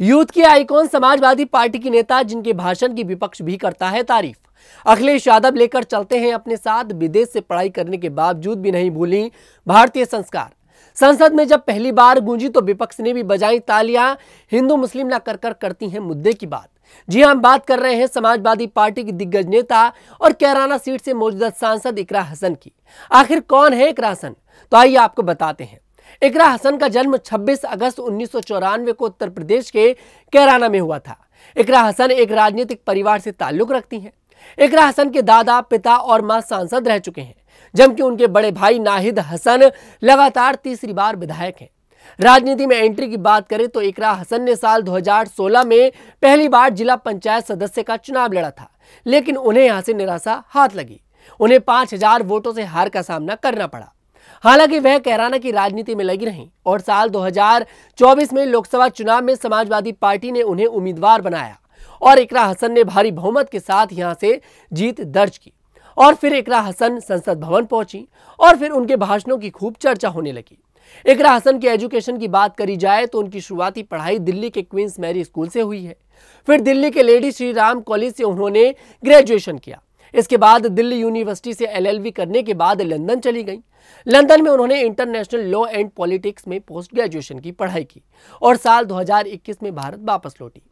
youth के icon Samajwadi party की नेता जिनके भाषण की विपक्ष भी करता है तारीफ अखिलेश यादव लेकर चलते हैं अपने साथ विदेश से पढ़ाई करने के बावजूद भी नहीं भूली भारतीय संस्कार संसद में जब पहली बार गूंजी तो विपक्ष ने भी बजाई तालियां हिंदू मुस्लिम ना कर कर करती हैं मुद्दे की बात जी हाँ, हम बात कर रहे हैं समाजवादी पार्टी की दिग्गज नेता और कैराना सीट से मौजूदा सांसद इकरा हसन की आखिर कौन है इकरा हसन तो आइए आपको बताते हैं इकरा हसन का जन्म 26 अगस्त उन्नीस को उत्तर प्रदेश के कैराना में हुआ था इकरा हसन एक राजनीतिक परिवार से ताल्लुक रखती हैं इकरा हसन के दादा पिता और मां सांसद रह चुके हैं जबकि उनके बड़े भाई नाहिद हसन लगातार तीसरी बार विधायक हैं राजनीति में एंट्री की बात करें तो इकरा हसन ने साल 2016 में पहली बार जिला पंचायत सदस्य का चुनाव लड़ा था लेकिन उन्हें यहां से निराशा हाथ लगी उन्हें पांच वोटों से हार का सामना करना पड़ा हालांकि वह कैराना की राजनीति में लगी रही और साल 2024 में लोकसभा चुनाव में समाजवादी पार्टी ने उन्हें उम्मीदवार बनाया और इकरा हसन ने भारी बहुमत के साथ यहां से जीत दर्ज की और फिर इकरा हसन संसद भवन पहुंची और फिर उनके भाषणों की खूब चर्चा होने लगी इकरा हसन के एजुकेशन की बात करी जाए तो उनकी शुरुआती पढ़ाई दिल्ली के क्वींस मैरी स्कूल से हुई है फिर दिल्ली के लेडी श्री राम कॉलेज से उन्होंने ग्रेजुएशन किया इसके बाद दिल्ली यूनिवर्सिटी से एलएलबी करने के बाद लंदन चली गई लंदन में उन्होंने इंटरनेशनल लॉ एंड पॉलिटिक्स में पोस्ट ग्रेजुएशन की पढ़ाई की और साल 2021 में भारत वापस लौटी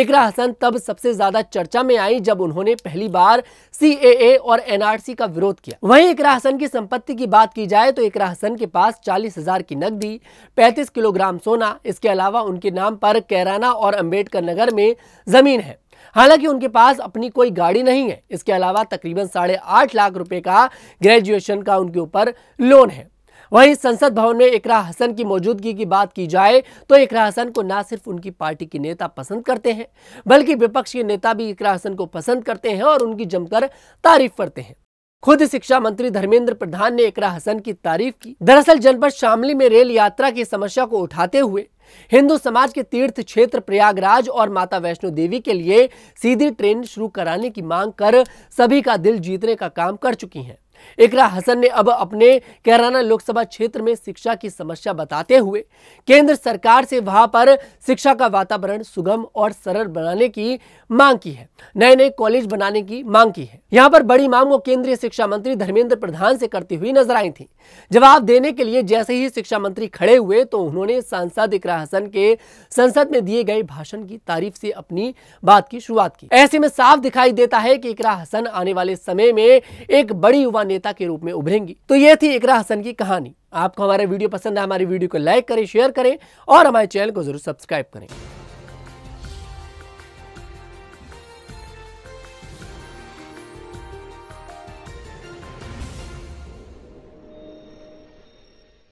इकरा हसन तब सबसे ज्यादा चर्चा में आई जब उन्होंने पहली बार सीएए और एनआरसी का विरोध किया वहीं इकरा हसन की संपत्ति की बात की जाए तो इकरा हसन के पास चालीस हजार की नकदी 35 किलोग्राम सोना इसके अलावा उनके नाम पर कैराना और अम्बेडकर नगर में जमीन है हालांकि उनके पास अपनी कोई गाड़ी नहीं है इसके अलावा तकरीबन साढ़े आठ लाख रुपए का ग्रेजुएशन का उनके ऊपर लोन है वहीं संसद भवन में इकरा हसन की मौजूदगी की बात की जाए तो इकरा हसन को ना सिर्फ उनकी पार्टी के नेता पसंद करते हैं बल्कि विपक्ष के नेता भी इकरा हसन को पसंद करते हैं और उनकी जमकर तारीफ करते हैं खुद शिक्षा मंत्री धर्मेंद्र प्रधान ने इकरा हसन की तारीफ की दरअसल जनपद शामली में रेल यात्रा की समस्या को उठाते हुए हिंदू समाज के तीर्थ क्षेत्र प्रयागराज और माता वैष्णो देवी के लिए सीधी ट्रेन शुरू कराने की मांग कर सभी का दिल जीतने का काम कर चुकी हैं इकरा हसन ने अब अपने कैराना लोकसभा क्षेत्र में शिक्षा की समस्या बताते हुए केंद्र सरकार से वहां पर शिक्षा का वातावरण सुगम और सरल बनाने की मांग की है नए नए कॉलेज बनाने की मांग की है यहां पर बड़ी मांग वो केंद्रीय शिक्षा मंत्री धर्मेंद्र प्रधान से करती हुई नजर आई थी जवाब देने के लिए जैसे ही शिक्षा मंत्री खड़े हुए तो उन्होंने सांसद इकरा हसन के संसद में दिए गए भाषण की तारीफ से अपनी बात की शुरुआत की ऐसे में साफ दिखाई देता है कि इकरा हसन आने वाले समय में एक बड़ी युवा नेता के रूप में उभरेंगी तो ये थी इकरा हसन की कहानी आपको हमारा वीडियो पसंद है हमारी वीडियो को लाइक करें शेयर करें और हमारे चैनल को जरूर सब्सक्राइब करें